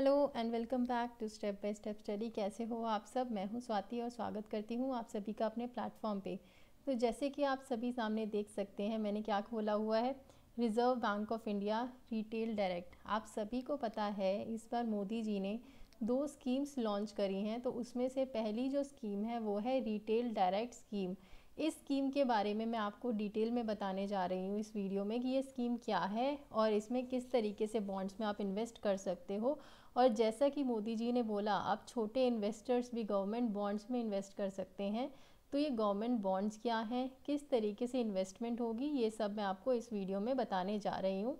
Hello and welcome back to step by step study कैसे हो आप सब मैं हूँ स्वाति और स्वागत करती हूँ आप सभी का अपने प्लेटफॉर्म पे तो जैसे कि आप सभी सामने देख सकते हैं मैंने क्या खोला हुआ है Reserve Bank of India retail direct आप सभी को पता है इस बार मोदी जी ने दो स्कीम्स लॉन्च करी हैं तो उसमें से पहली जो स्कीम है वो है रिटेल डायरेक्ट स्कीम इस स्कीम के बारे में मैं आपको डिटेल में बताने जा रही हूँ इस वीडियो में कि ये स्कीम क्या है और इसमें किस तरीके से बॉन्ड्स में आप इन्वेस्ट कर सकते हो और जैसा कि मोदी जी ने बोला आप छोटे इन्वेस्टर्स भी गवर्नमेंट बॉन्ड्स में इन्वेस्ट कर सकते हैं तो ये गवर्नमेंट बॉन्ड्स क्या हैं किस तरीके से इन्वेस्टमेंट होगी ये सब मैं आपको इस वीडियो में बताने जा रही हूँ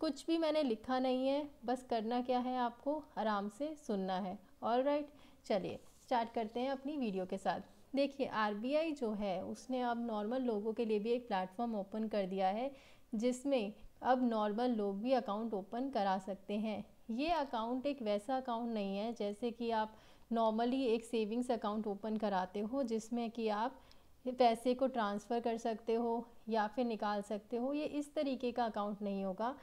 कुछ भी मैंने लिखा नहीं है बस करना क्या है आपको आराम से सुनना है ऑल राइट चलिए स्टार्ट करते हैं अपनी वीडियो के साथ देखिए आर जो है उसने अब नॉर्मल लोगों के लिए भी एक प्लेटफॉर्म ओपन कर दिया है जिसमें अब नॉर्मल लोग भी अकाउंट ओपन करा सकते हैं ये अकाउंट एक वैसा अकाउंट नहीं है जैसे कि आप नॉर्मली एक सेविंग्स अकाउंट ओपन कराते हो जिसमें कि आप पैसे को ट्रांसफ़र कर सकते हो या फिर निकाल सकते हो ये इस तरीके का अकाउंट नहीं होगा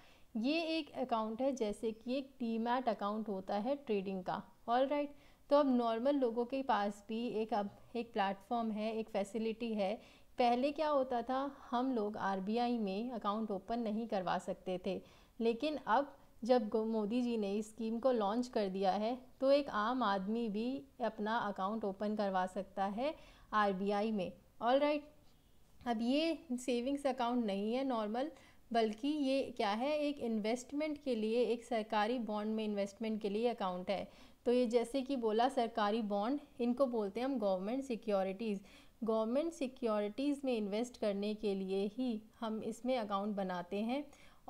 ये एक अकाउंट है जैसे कि एक डीमैट अकाउंट होता है ट्रेडिंग का ऑल राइट right. तो अब नॉर्मल लोगों के पास भी एक अब एक प्लेटफॉर्म है एक फैसिलिटी है पहले क्या होता था हम लोग आर में अकाउंट ओपन नहीं करवा सकते थे लेकिन अब जब मोदी जी ने इस स्कीम को लॉन्च कर दिया है तो एक आम आदमी भी अपना अकाउंट ओपन करवा सकता है आरबीआई में ऑल राइट right. अब ये सेविंग्स अकाउंट नहीं है नॉर्मल बल्कि ये क्या है एक इन्वेस्टमेंट के लिए एक सरकारी बॉन्ड में इन्वेस्टमेंट के लिए अकाउंट है तो ये जैसे कि बोला सरकारी बॉन्ड इनको बोलते हैं हम गवर्नमेंट सिक्योरिटीज़ गवर्नमेंट सिक्योरिटीज़ में इन्वेस्ट करने के लिए ही हम इसमें अकाउंट बनाते हैं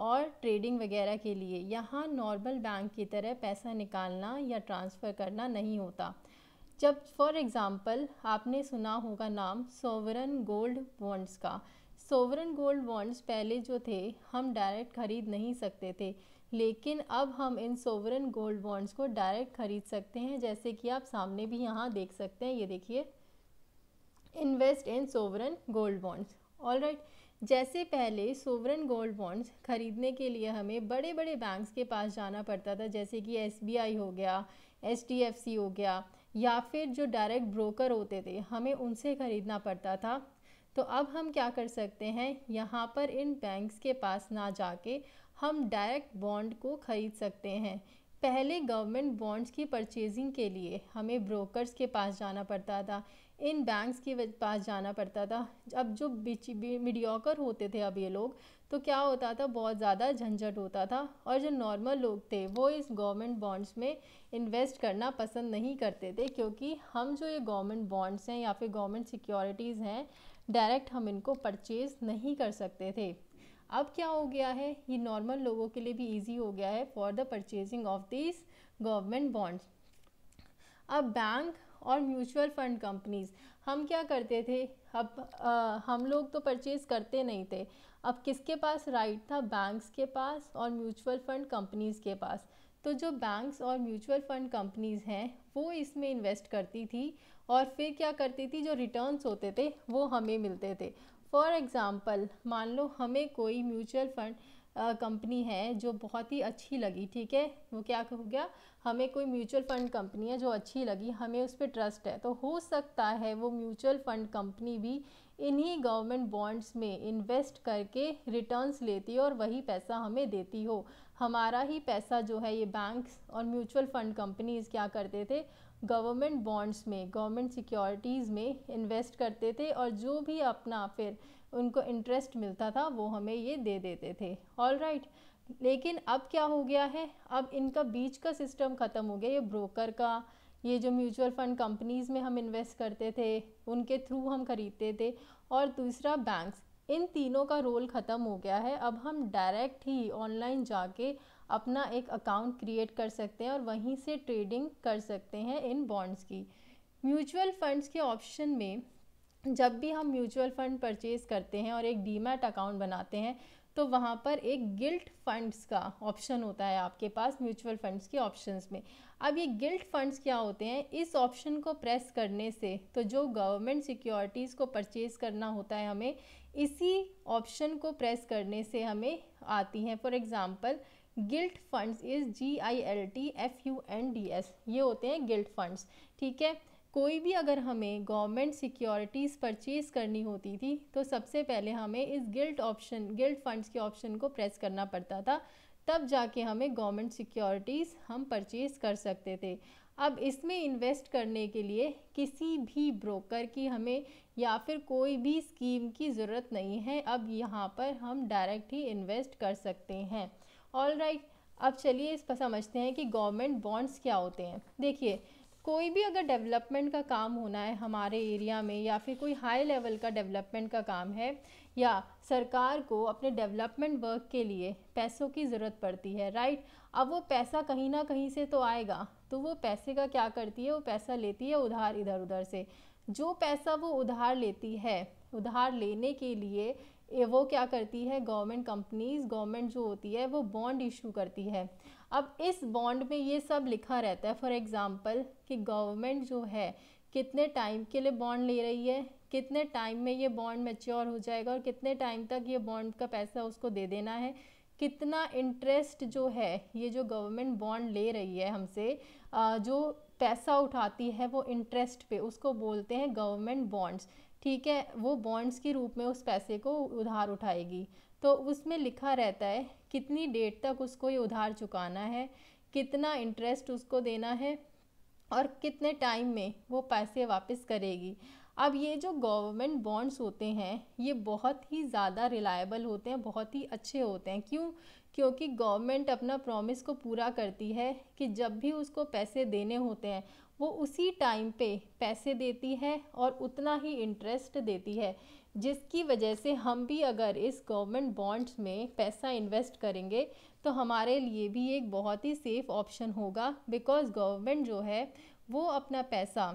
और ट्रेडिंग वगैरह के लिए यहाँ नॉर्मल बैंक की तरह पैसा निकालना या ट्रांसफ़र करना नहीं होता जब फॉर एग्ज़ाम्पल आपने सुना होगा नाम सोवरन गोल्ड बॉन्ड्स का सोवरन गोल्ड बॉन्ड्स पहले जो थे हम डायरेक्ट ख़रीद नहीं सकते थे लेकिन अब हम इन सोवरन गोल्ड बॉन्ड्स को डायरेक्ट ख़रीद सकते हैं जैसे कि आप सामने भी यहाँ देख सकते हैं ये देखिए invest in sovereign gold bonds all right जैसे पहले सोवरन गोल्ड बॉन्ड्स खरीदने के लिए हमें बड़े बड़े बैंक्स के पास जाना पड़ता था जैसे कि एस हो गया एच हो गया या फिर जो डायरेक्ट ब्रोकर होते थे हमें उनसे ख़रीदना पड़ता था तो अब हम क्या कर सकते हैं यहाँ पर इन बैंक्स के पास ना जाके हम डायरेक्ट बॉन्ड को ख़रीद सकते हैं पहले गवर्नमेंट बॉन्ड्स की परचेजिंग के लिए हमें ब्रोकर्स के पास जाना पड़ता था इन बैंक्स के पास जाना पड़ता था अब जो मीडियोकर होते थे अब ये लोग तो क्या होता था बहुत ज़्यादा झंझट होता था और जो नॉर्मल लोग थे वो इस गवर्नमेंट बॉन्ड्स में इन्वेस्ट करना पसंद नहीं करते थे क्योंकि हम जो ये गवर्नमेंट बॉन्ड्स हैं या फिर गवर्नमेंट सिक्योरिटीज़ हैं डायरेक्ट हम इनको परचेज़ नहीं कर सकते थे अब क्या हो गया है ये नॉर्मल लोगों के लिए भी ईजी हो गया है for the purchasing of this government bonds अब बैंक और म्यूचुअल फ़ंड कंपनीज़ हम क्या करते थे अब आ, हम लोग तो परचेज़ करते नहीं थे अब किसके पास राइट था बैंक्स के पास और म्यूचुअल फ़ंड कंपनीज़ के पास तो जो बैंक्स और म्यूचुअल फ़ंड कंपनीज़ हैं वो इसमें इन्वेस्ट करती थी और फिर क्या करती थी जो रिटर्न्स होते थे वो हमें मिलते थे फॉर एग्ज़ाम्पल मान लो हमें कोई म्यूचुअल फ़ंड कंपनी है जो बहुत ही अच्छी लगी ठीक है वो क्या हो गया हमें कोई म्यूचुअल फ़ंड कंपनी है जो अच्छी लगी हमें उस पर ट्रस्ट है तो हो सकता है वो म्यूचुअल फ़ंड कंपनी भी इन्हीं गवर्नमेंट बॉन्ड्स में इन्वेस्ट करके रिटर्न्स लेती हो और वही पैसा हमें देती हो हमारा ही पैसा जो है ये बैंक्स और म्यूचुअल फ़ंड कंपनीज़ क्या करते थे गवर्नमेंट बॉन्ड्स में गवर्नमेंट सिक्योरिटीज़ में इन्वेस्ट करते थे और जो भी अपना फिर उनको इंटरेस्ट मिलता था वो हमें ये दे देते थे ऑल राइट लेकिन अब क्या हो गया है अब इनका बीच का सिस्टम ख़त्म हो गया ये ब्रोकर का ये जो म्यूचुअल फ़ंड कंपनीज़ में हम इन्वेस्ट करते थे उनके थ्रू हम ख़रीदते थे और दूसरा बैंक्स इन तीनों का रोल ख़त्म हो गया है अब हम डायरेक्ट ही ऑनलाइन जाके अपना एक अकाउंट क्रिएट कर सकते हैं और वहीं से ट्रेडिंग कर सकते हैं इन बॉन्ड्स की म्यूचुअल फंड्स के ऑप्शन में जब भी हम म्यूचुअल फ़ंड परचेज़ करते हैं और एक डीमैट अकाउंट बनाते हैं तो वहाँ पर एक गिल्ट फंड्स का ऑप्शन होता है आपके पास म्यूचुअल फंड्स के ऑप्शंस में अब ये गिल्ट फंड्स क्या होते हैं इस ऑप्शन को प्रेस करने से तो जो गवर्नमेंट सिक्योरिटीज़ को परचेज़ करना होता है हमें इसी ऑप्शन को प्रेस करने से हमें आती हैं for example gilt funds is G I L T F U N D S ये होते हैं गिल्ट फंड्स ठीक है कोई भी अगर हमें गवर्नमेंट सिक्योरिटीज़ परचेज़ करनी होती थी तो सबसे पहले हमें इस गिल्ट ऑप्शन गिल्ट फंड्स के ऑप्शन को प्रेस करना पड़ता था तब जाके हमें गवर्नमेंट सिक्योरिटीज़ हम परचेज़ कर सकते थे अब इसमें इन्वेस्ट करने के लिए किसी भी ब्रोकर की हमें या फिर कोई भी स्कीम की ज़रूरत नहीं है अब यहाँ पर हम डायरेक्ट ही इन्वेस्ट कर सकते हैं ऑल राइट right, अब चलिए इस पर समझते हैं कि गवर्नमेंट बॉन्ड्स क्या होते हैं देखिए कोई भी अगर डेवलपमेंट का काम होना है हमारे एरिया में या फिर कोई हाई लेवल का डेवलपमेंट का काम है या सरकार को अपने डेवलपमेंट वर्क के लिए पैसों की ज़रूरत पड़ती है राइट अब वो पैसा कहीं ना कहीं से तो आएगा तो वो पैसे का क्या करती है वो पैसा लेती है उधार इधर उधर से जो पैसा वो उधार लेती है उधार लेने के लिए वो क्या करती है गवर्नमेंट कंपनीज गवर्नमेंट जो होती है वो बॉन्ड इशू करती है अब इस बॉन्ड में ये सब लिखा रहता है फॉर एग्ज़ाम्पल कि गवर्नमेंट जो है कितने टाइम के लिए बॉन्ड ले रही है कितने टाइम में ये बॉन्ड मेच्योर हो जाएगा और कितने टाइम तक ये बॉन्ड का पैसा उसको दे देना है कितना इंटरेस्ट जो है ये जो गवर्नमेंट बॉन्ड ले रही है हमसे जो पैसा उठाती है वो इंटरेस्ट पे उसको बोलते हैं गवर्नमेंट बॉन्ड्स ठीक है वो बॉन्ड्स के रूप में उस पैसे को उधार उठाएगी तो उसमें लिखा रहता है कितनी डेट तक उसको ये उधार चुकाना है कितना इंटरेस्ट उसको देना है और कितने टाइम में वो पैसे वापस करेगी अब ये जो गवर्नमेंट बॉन्ड्स होते हैं ये बहुत ही ज़्यादा रिलायबल होते हैं बहुत ही अच्छे होते हैं क्यों क्योंकि गवर्नमेंट अपना प्रॉमिस को पूरा करती है कि जब भी उसको पैसे देने होते हैं वो उसी टाइम पे पैसे देती है और उतना ही इंटरेस्ट देती है जिसकी वजह से हम भी अगर इस गवर्नमेंट बॉन्ड्स में पैसा इन्वेस्ट करेंगे तो हमारे लिए भी एक बहुत ही सेफ़ ऑप्शन होगा बिकॉज़ गवर्नमेंट जो है वो अपना पैसा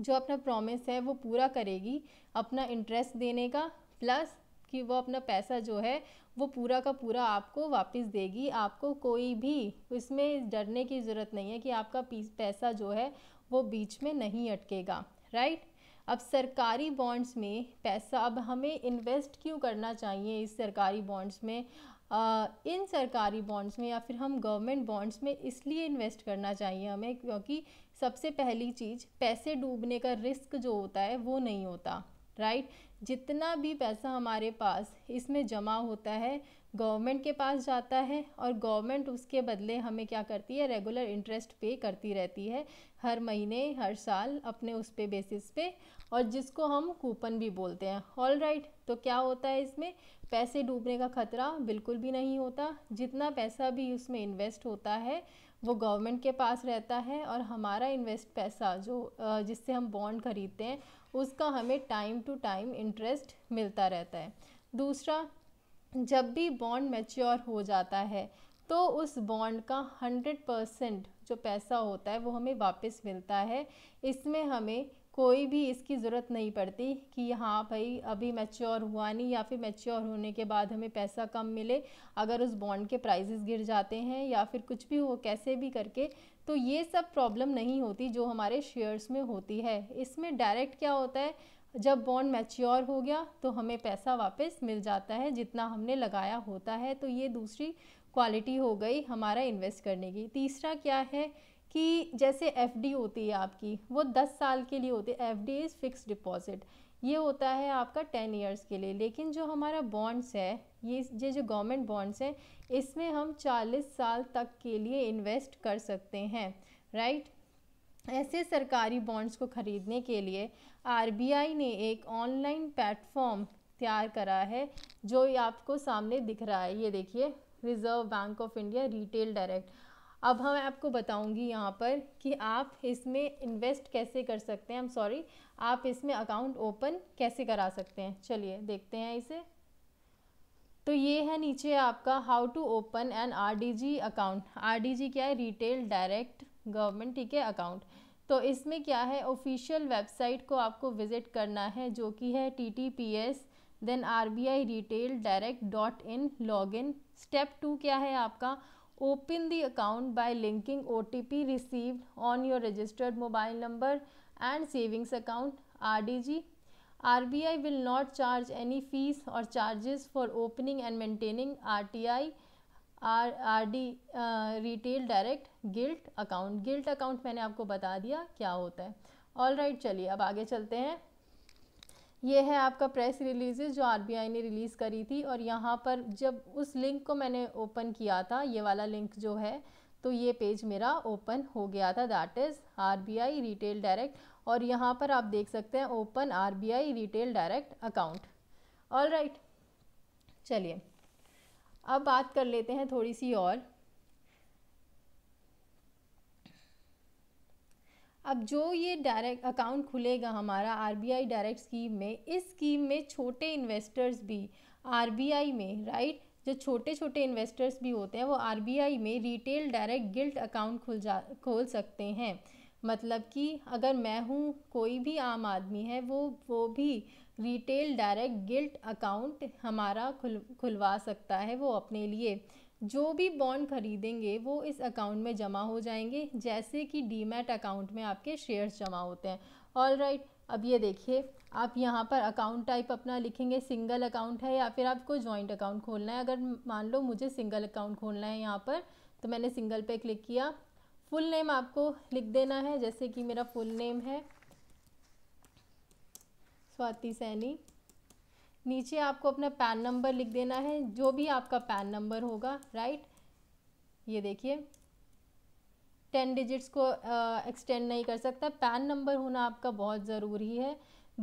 जो अपना प्रॉमिस है वो पूरा करेगी अपना इंटरेस्ट देने का प्लस कि वो अपना पैसा जो है वो पूरा का पूरा आपको वापस देगी आपको कोई भी इसमें डरने की ज़रूरत नहीं है कि आपका पैसा जो है वो बीच में नहीं अटकेगा राइट अब सरकारी बॉन्ड्स में पैसा अब हमें इन्वेस्ट क्यों करना चाहिए इस सरकारी बॉन्ड्स में आ, इन सरकारी बॉन्ड्स में या फिर हम गवर्नमेंट बॉन्ड्स में इसलिए इन्वेस्ट करना चाहिए हमें क्योंकि सबसे पहली चीज़ पैसे डूबने का रिस्क जो होता है वो नहीं होता राइट जितना भी पैसा हमारे पास इसमें जमा होता है गवर्नमेंट के पास जाता है और गवर्नमेंट उसके बदले हमें क्या करती है रेगुलर इंटरेस्ट पे करती रहती है हर महीने हर साल अपने उस पे बेसिस पे और जिसको हम कूपन भी बोलते हैं ऑल राइट right, तो क्या होता है इसमें पैसे डूबने का खतरा बिल्कुल भी नहीं होता जितना पैसा भी उसमें इन्वेस्ट होता है वो गवर्नमेंट के पास रहता है और हमारा इन्वेस्ट पैसा जो जिससे हम बॉन्ड खरीदते हैं उसका हमें टाइम टू टाइम इंटरेस्ट मिलता रहता है दूसरा जब भी बॉन्ड मैच्योर हो जाता है तो उस बॉन्ड का हंड्रेड परसेंट जो पैसा होता है वो हमें वापस मिलता है इसमें हमें कोई भी इसकी ज़रूरत नहीं पड़ती कि हाँ भाई अभी मैच्योर हुआ नहीं या फिर मैच्योर होने के बाद हमें पैसा कम मिले अगर उस बॉन्ड के प्राइजेस गिर जाते हैं या फिर कुछ भी हो कैसे भी करके तो ये सब प्रॉब्लम नहीं होती जो हमारे शेयर्स में होती है इसमें डायरेक्ट क्या होता है जब बॉन्ड मैच्योर हो गया तो हमें पैसा वापस मिल जाता है जितना हमने लगाया होता है तो ये दूसरी क्वालिटी हो गई हमारा इन्वेस्ट करने की तीसरा क्या है कि जैसे एफडी होती है आपकी वो दस साल के लिए होती है F D is fix deposit ये होता है आपका टेन इयर्स के लिए लेकिन जो हमारा बॉन्ड्स है ये ये जो गवर्नमेंट बॉन्ड्स हैं इसमें हम चालीस साल तक के लिए इन्वेस्ट कर सकते हैं राइट ऐसे सरकारी बॉन्ड्स को ख़रीदने के लिए आरबीआई ने एक ऑनलाइन प्लेटफॉर्म तैयार करा है जो आपको सामने दिख रहा है ये देखिए Reserve Bank of India retail direct अब हम आपको बताऊंगी यहाँ पर कि आप इसमें इन्वेस्ट कैसे कर सकते हैं हम सॉरी आप इसमें अकाउंट ओपन कैसे करा सकते हैं चलिए देखते हैं इसे तो ये है नीचे आपका how to open an R account R क्या है रिटेल डायरेक्ट गवर्नमेंट ठीक है अकाउंट तो इसमें क्या है ऑफिशियल वेबसाइट को आपको विज़िट करना है जो कि है T T P S then R B I retail direct dot in log in step two क्या है आपका open the account by linking O T P received on your registered mobile number and savings account R D G R B I will not charge any fees और charges for opening and maintaining R T I R R D retail direct gilt account gilt account मैंने आपको बता दिया क्या होता है all right चलिए अब आगे चलते हैं ये है आपका प्रेस रिलीजेज जो आरबीआई ने रिलीज़ करी थी और यहाँ पर जब उस लिंक को मैंने ओपन किया था ये वाला लिंक जो है तो ये पेज मेरा ओपन हो गया था that is RBI retail direct और यहाँ पर आप देख सकते हैं open RBI retail direct account all right चलिए अब बात कर लेते हैं थोड़ी सी और अब जो ये डायरेक्ट अकाउंट खुलेगा हमारा आरबीआई डायरेक्ट स्कीम में इस स्कीम में छोटे इन्वेस्टर्स भी आरबीआई में राइट जो छोटे छोटे इन्वेस्टर्स भी होते हैं वो आरबीआई में रिटेल डायरेक्ट गिल्ट अकाउंट खुल जा खोल सकते हैं मतलब कि अगर मैं हूँ कोई भी आम आदमी है वो वो भी रिटेल डायरेक्ट गिल्ट अकाउंट हमारा खुल खुलवा सकता है वो अपने लिए जो भी बॉन्ड खरीदेंगे वो इस अकाउंट में जमा हो जाएंगे जैसे कि डीमैट अकाउंट में आपके शेयर्स जमा होते हैं ऑल राइट right, अब ये देखिए आप यहाँ पर अकाउंट टाइप अपना लिखेंगे सिंगल अकाउंट है या फिर आपको जॉइंट अकाउंट खोलना है अगर मान लो मुझे सिंगल अकाउंट खोलना है यहाँ पर तो मैंने सिंगल पे क्लिक किया फुल नेम आपको लिख देना है जैसे कि मेरा फुल नेम है स्वाति सैनी नीचे आपको अपना पैन नंबर लिख देना है जो भी आपका पैन नंबर होगा राइट ये देखिए टेन डिजिट्स को एक्सटेंड नहीं कर सकता पैन नंबर होना आपका बहुत ज़रूरी है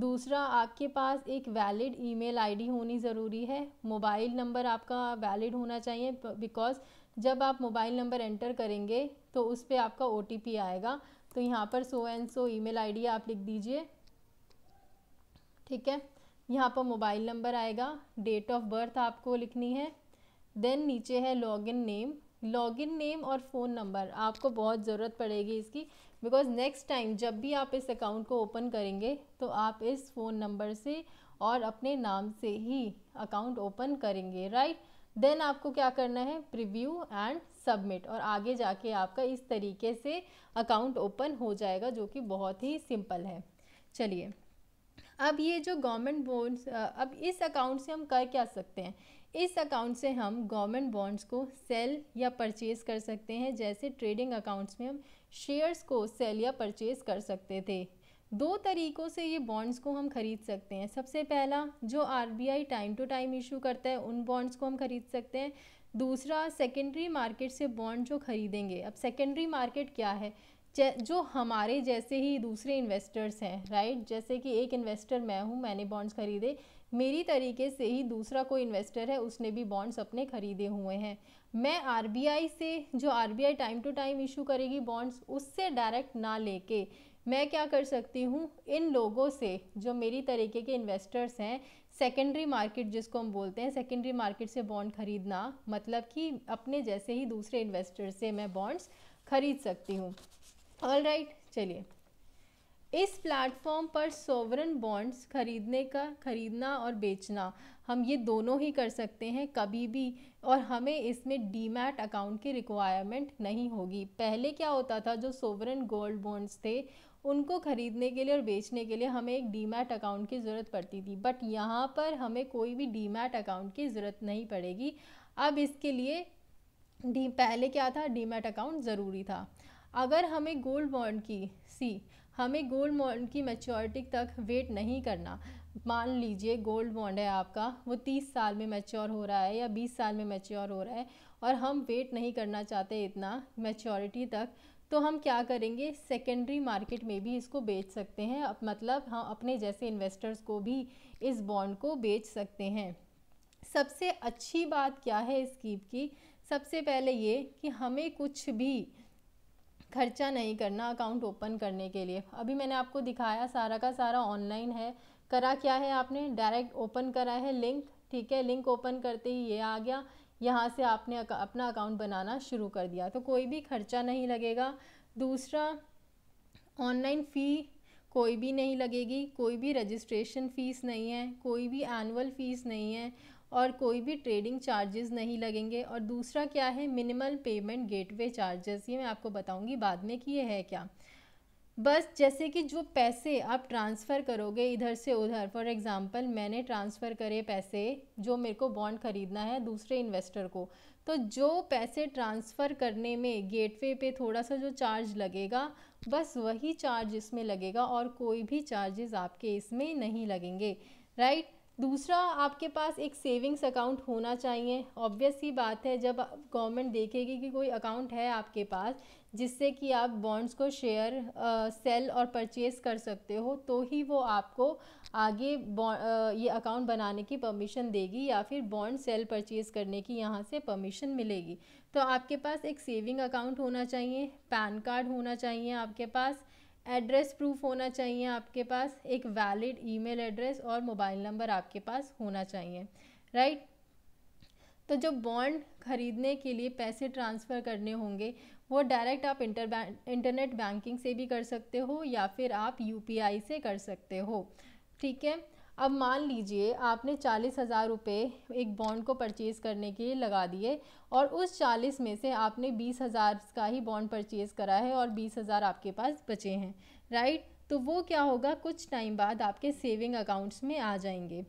दूसरा आपके पास एक वैलिड ईमेल आईडी होनी ज़रूरी है मोबाइल नंबर आपका वैलिड होना चाहिए बिकॉज़ जब आप मोबाइल नंबर एंटर करेंगे तो उस पर आपका ओ आएगा तो यहाँ पर so and so email ID आप लिख दीजिए ठीक है यहाँ पर मोबाइल नंबर आएगा डेट ऑफ बर्थ आपको लिखनी है देन नीचे है लॉगिन नेम लॉगिन नेम और फ़ोन नंबर आपको बहुत ज़रूरत पड़ेगी इसकी बिकॉज नेक्स्ट टाइम जब भी आप इस अकाउंट को ओपन करेंगे तो आप इस फ़ोन नंबर से और अपने नाम से ही अकाउंट ओपन करेंगे राइट देन आपको क्या करना है प्रीव्यू एंड सबमिट और आगे जाके आपका इस तरीके से अकाउंट ओपन हो जाएगा जो कि बहुत ही सिंपल है चलिए अब ये जो गवर्नमेंट बॉन्ड्स अब इस अकाउंट से हम कर क्या सकते हैं इस अकाउंट से हम गवर्नमेंट बॉन्ड्स को सेल या परचेज़ कर सकते हैं जैसे ट्रेडिंग अकाउंट्स में हम शेयर्स को सेल या परचेज़ कर सकते थे दो तरीक़ों से ये बॉन्ड्स को हम ख़रीद सकते हैं सबसे पहला जो RBI time to time issue करता है उन बॉन्ड्स को हम ख़रीद सकते हैं दूसरा सेकेंडरी मार्केट से बॉन्ड जो खरीदेंगे अब सेकेंडरी मार्केट क्या है जो हमारे जैसे ही दूसरे इन्वेस्टर्स हैं राइट जैसे कि एक इन्वेस्टर मैं हूँ मैंने बॉन्ड्स खरीदे मेरी तरीके से ही दूसरा कोई इन्वेस्टर है उसने भी बॉन्ड्स अपने ख़रीदे हुए हैं मैं आर से जो R time to time issue करेगी बॉन्ड्स उससे डायरेक्ट ना लेके मैं क्या कर सकती हूँ इन लोगों से जो मेरी तरीके के इन्वेस्टर्स हैं सेकेंडरी मार्केट जिसको हम बोलते हैं सेकेंडरी मार्केट से बॉन्ड ख़रीदना मतलब कि अपने जैसे ही दूसरे इन्वेस्टर से मैं बॉन्ड्स ख़रीद सकती हूँ ऑल राइट चलिए इस प्लेटफॉर्म पर सोवरन बॉन्ड्स खरीदने का खरीदना और बेचना हम ये दोनों ही कर सकते हैं कभी भी और हमें इसमें डीमैट अकाउंट की रिक्वायरमेंट नहीं होगी पहले क्या होता था जो सोवरन गोल्ड बॉन्ड्स थे उनको ख़रीदने के लिए और बेचने के लिए हमें एक डीमैट अकाउंट की ज़रूरत पड़ती थी बट यहाँ पर हमें कोई भी डीमैट अकाउंट की ज़रूरत नहीं पड़ेगी अब इसके लिए डी पहले क्या था डीमैट अकाउंट ज़रूरी था अगर हमें गोल्ड बॉन्ड की सी हमें गोल्ड बॉन्ड की मेच्योरिटी तक वेट नहीं करना मान लीजिए गोल्ड बॉन्ड है आपका वो तीस साल में मैच्योर हो रहा है या बीस साल में मैच्योर हो रहा है और हम वेट नहीं करना चाहते इतना मैच्योरिटी तक तो हम क्या करेंगे सेकेंडरी मार्केट में भी इसको बेच सकते हैं मतलब हम अपने जैसे इन्वेस्टर्स को भी इस बॉन्ड को बेच सकते हैं सबसे अच्छी बात क्या है इस की सबसे पहले ये कि हमें कुछ भी खर्चा नहीं करना अकाउंट ओपन करने के लिए अभी मैंने आपको दिखाया सारा का सारा ऑनलाइन है करा क्या है आपने डायरेक्ट ओपन करा है लिंक ठीक है लिंक ओपन करते ही ये आ गया यहाँ से आपने अपना अकाउंट बनाना शुरू कर दिया तो कोई भी खर्चा नहीं लगेगा दूसरा ऑनलाइन फ़ी कोई भी नहीं लगेगी कोई भी रजिस्ट्रेशन फ़ीस नहीं है कोई भी एनुअल फ़ीस नहीं है और कोई भी ट्रेडिंग चार्जेस नहीं लगेंगे और दूसरा क्या है मिनिमल पेमेंट गेटवे चार्जेस ये मैं आपको बताऊंगी बाद में कि ये है क्या बस जैसे कि जो पैसे आप ट्रांसफ़र करोगे इधर से उधर फॉर एग्ज़ाम्पल मैंने ट्रांसफ़र करे पैसे जो मेरे को बॉन्ड ख़रीदना है दूसरे इन्वेस्टर को तो जो पैसे ट्रांसफ़र करने में गेटवे पे थोड़ा सा जो चार्ज लगेगा बस वही चार्ज इसमें लगेगा और कोई भी चार्जेस आपके इसमें नहीं लगेंगे राइट दूसरा आपके पास एक सेविंग्स अकाउंट होना चाहिए ऑब्वियस ही बात है जब गवर्नमेंट देखेगी कि कोई अकाउंट है आपके पास जिससे कि आप बॉन्ड्स को शेयर सेल और परचेज़ कर सकते हो तो ही वो आपको आगे आ, ये अकाउंट बनाने की परमिशन देगी या फिर बॉन्ड सेल परचेज़ करने की यहाँ से परमिशन मिलेगी तो आपके पास एक सेविंग अकाउंट होना चाहिए पैन कार्ड होना चाहिए आपके पास एड्रेस प्रूफ होना चाहिए आपके पास एक वैलिड ईमेल एड्रेस और मोबाइल नंबर आपके पास होना चाहिए राइट तो जो बॉन्ड खरीदने के लिए पैसे ट्रांसफ़र करने होंगे वो डायरेक्ट आप इंटर इंटरनेट बैंकिंग से भी कर सकते हो या फिर आप यूपीआई से कर सकते हो ठीक है अब मान लीजिए आपने चालीस हज़ार रुपये एक बॉन्ड को परचेज़ करने के लिए लगा दिए और उस चालीस में से आपने बीस हज़ार का ही बॉन्ड परचेज़ करा है और बीस हज़ार आपके पास बचे हैं राइट तो वो क्या होगा कुछ टाइम बाद आपके सेविंग अकाउंट्स में आ जाएंगे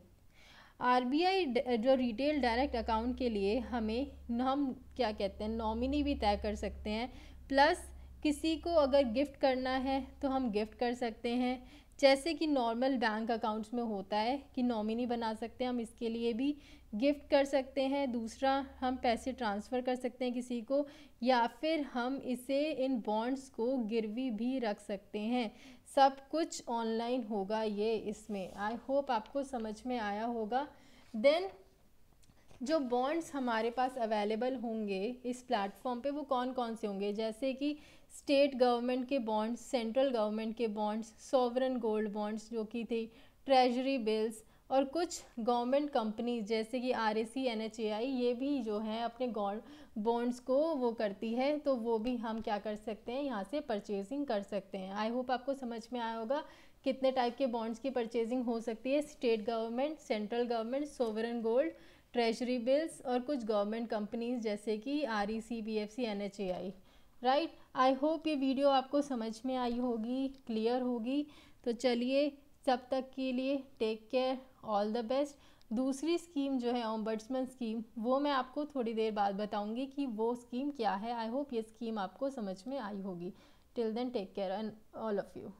आरबीआई जो रिटेल डायरेक्ट अकाउंट के लिए हमें हम क्या कहते हैं नॉमिनी भी तय कर सकते हैं प्लस किसी को अगर गिफ्ट करना है तो हम गिफ्ट कर सकते हैं जैसे कि नॉर्मल बैंक अकाउंट्स में होता है कि नॉमिनी बना सकते हैं हम इसके लिए भी गिफ्ट कर सकते हैं दूसरा हम पैसे ट्रांसफ़र कर सकते हैं किसी को या फिर हम इसे इन बॉन्ड्स को गिरवी भी रख सकते हैं सब कुछ ऑनलाइन होगा ये इसमें आई होप आपको समझ में आया होगा देन जो बॉन्ड्स हमारे पास अवेलेबल होंगे इस प्लेटफॉर्म पे वो कौन कौन से होंगे जैसे कि स्टेट गवर्नमेंट के बॉन्ड्स सेंट्रल गवर्नमेंट के बॉन्ड्स सॉवरन गोल्ड बॉन्ड्स जो कि थे ट्रेजरी बिल्स और कुछ गवर्नमेंट कंपनीज जैसे कि R S C N H A I ये भी जो है अपने बॉन्ड्स को वो करती है तो वो भी हम क्या कर सकते हैं यहाँ से परचेजिंग कर सकते हैं आई होप आपको समझ में आया होगा कितने टाइप के बॉन्ड्स की परचेजिंग हो सकती है state government central government sovereign gold treasury bills और कुछ गवर्नमेंट कंपनीज जैसे कि R E C B F C N H A I right I hope ये वीडियो आपको समझ में आई होगी क्लियर होगी तो चलिए तब तक के लिए take care all the best दूसरी स्कीम जो है ओम्बर्ट्समैन स्कीम वो मैं आपको थोड़ी देर बाद बताऊंगी कि वो स्कीम क्या है आई होप ये स्कीम आपको समझ में आई होगी till then take care and all of you